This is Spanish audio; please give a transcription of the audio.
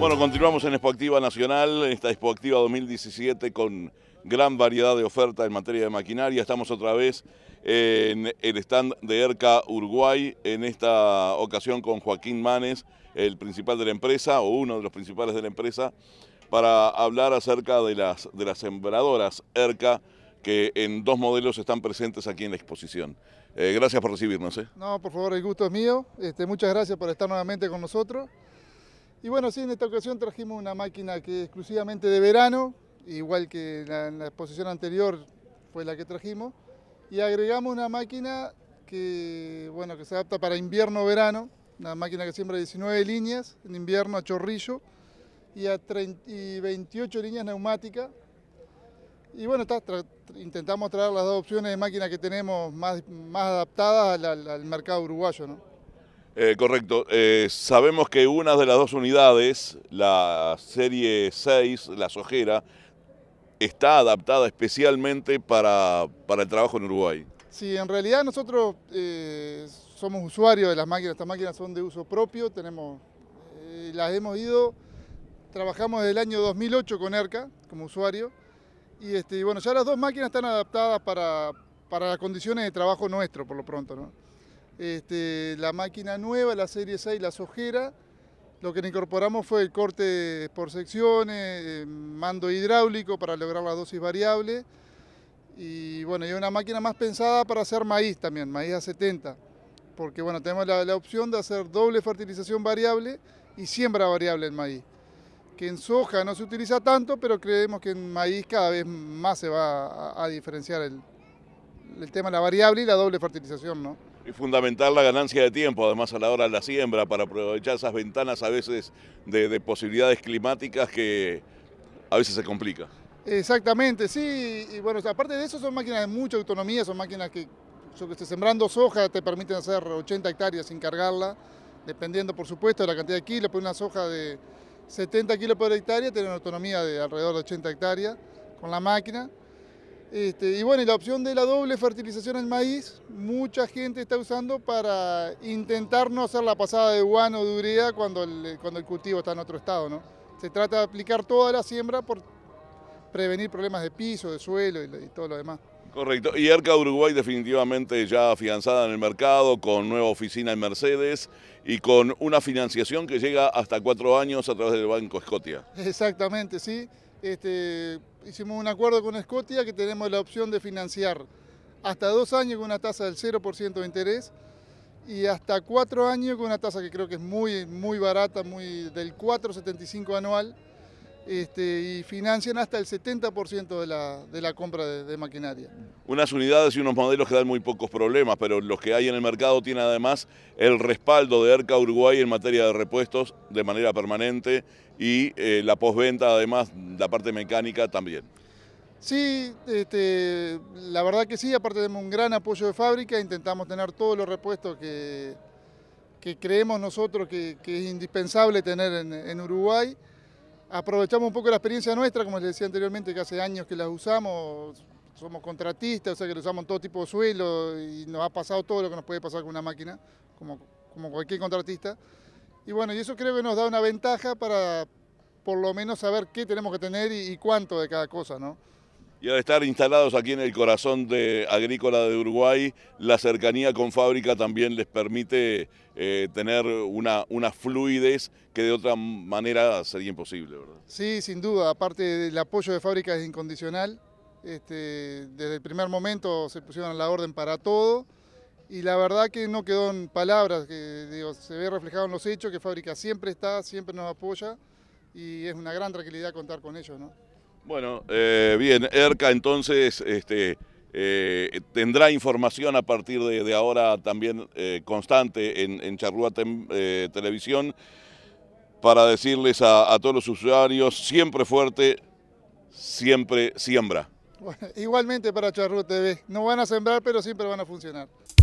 Bueno, continuamos en Expo Activa Nacional, esta Expo 2017 con gran variedad de ofertas en materia de maquinaria. Estamos otra vez en el stand de ERCA Uruguay, en esta ocasión con Joaquín Manes, el principal de la empresa o uno de los principales de la empresa, para hablar acerca de las, de las sembradoras ERCA que en dos modelos están presentes aquí en la exposición. Eh, gracias por recibirnos. ¿eh? No, por favor, el gusto es mío. Este, muchas gracias por estar nuevamente con nosotros. Y bueno, sí, en esta ocasión trajimos una máquina que es exclusivamente de verano, igual que la, en la exposición anterior fue la que trajimos, y agregamos una máquina que, bueno, que se adapta para invierno-verano, una máquina que siembra 19 líneas en invierno a chorrillo y a 28 líneas neumáticas. Y bueno, intentamos traer las dos opciones de máquina que tenemos más, más adaptadas al, al mercado uruguayo. ¿no? Eh, correcto. Eh, sabemos que una de las dos unidades, la serie 6, la Sojera, está adaptada especialmente para, el trabajo en Uruguay. Sí, en realidad nosotros eh, somos usuarios de las máquinas. Estas máquinas son de uso propio, tenemos, las hemos ido, trabajamos desde el año 2008 con ERCA como usuario. Y, este, bueno, ya las dos máquinas están adaptadas para, para las condiciones de trabajo nuestro, por lo pronto. ¿no? Este, la máquina nueva, la serie 6, la sojera, Lo que le incorporamos fue el corte por secciones, eh, mando hidráulico para lograr la dosis variable. Y bueno, y una máquina más pensada para hacer maíz también, maíz a 70. Porque bueno, tenemos la, opción de hacer doble fertilización variable y siembra variable en maíz. Que en soja no se utiliza tanto, pero creemos que en maíz cada vez más se va a, diferenciar el, el tema de la variable y la doble fertilización, ¿no? Es fundamental la ganancia de tiempo, además a la hora de la siembra, para aprovechar esas ventanas a veces de, posibilidades climáticas que a veces se complica. Exactamente, sí, y bueno, aparte de eso son máquinas de mucha autonomía, son máquinas que, yo que sembrando soja te permiten hacer 80 hectáreas sin cargarla, dependiendo por supuesto de la cantidad de kilos, una soja de 70 kilos por hectárea tiene una autonomía de alrededor de 80 hectáreas con la máquina. Este, y bueno, y la opción de la doble fertilización al maíz, mucha gente está usando para intentar no hacer la pasada de guano de urea cuando el, cuando el cultivo está en otro estado. ¿no? Se trata de aplicar toda la siembra por prevenir problemas de piso, de suelo y, todo lo demás. Correcto. Y ERCA Uruguay definitivamente ya afianzada en el mercado, con nueva oficina en Mercedes y con una financiación que llega hasta cuatro años a través del Banco Escotia. Exactamente, sí. Este, hicimos un acuerdo con Escotia que tenemos la opción de financiar hasta dos años con una tasa del 0% de interés y hasta cuatro años con una tasa que creo que es muy, muy barata, muy del 4,75 anual. Este, y financian hasta el 70% de la, compra de, maquinaria. Unas unidades y unos modelos que dan muy pocos problemas, pero los que hay en el mercado tienen además el respaldo de ERCA Uruguay en materia de repuestos de manera permanente y eh, la postventa además, la parte mecánica también. Sí, este, la verdad que sí, aparte de un gran apoyo de fábrica, intentamos tener todos los repuestos que, que creemos nosotros que, es indispensable tener en, en Uruguay aprovechamos un poco la experiencia nuestra, como les decía anteriormente, que hace años que las usamos, somos contratistas, o sea que lo usamos en todo tipo de suelo y nos ha pasado todo lo que nos puede pasar con una máquina, como, cualquier contratista. Y bueno, y eso creo que nos da una ventaja para por lo menos saber qué tenemos que tener y, y cuánto de cada cosa, ¿no? Y al estar instalados aquí en el corazón de agrícola de Uruguay, la cercanía con fábrica también les permite eh, tener una, una, fluidez que de otra manera sería imposible, ¿verdad? Sí, sin duda. Aparte del apoyo de fábrica es incondicional. Este, desde el primer momento se pusieron a la orden para todo. Y la verdad que no quedó en palabras, se ve reflejado en los hechos, que fábrica siempre está, siempre nos apoya y es una gran tranquilidad contar con ellos. ¿no? Bueno, eh, bien, ERCA entonces este, eh, tendrá información a partir de, ahora también eh, constante en, en Charrúa Televisión para decirles a, todos los usuarios, siempre fuerte, siempre siembra. igualmente para Charrúa TV, no van a sembrar pero siempre van a funcionar.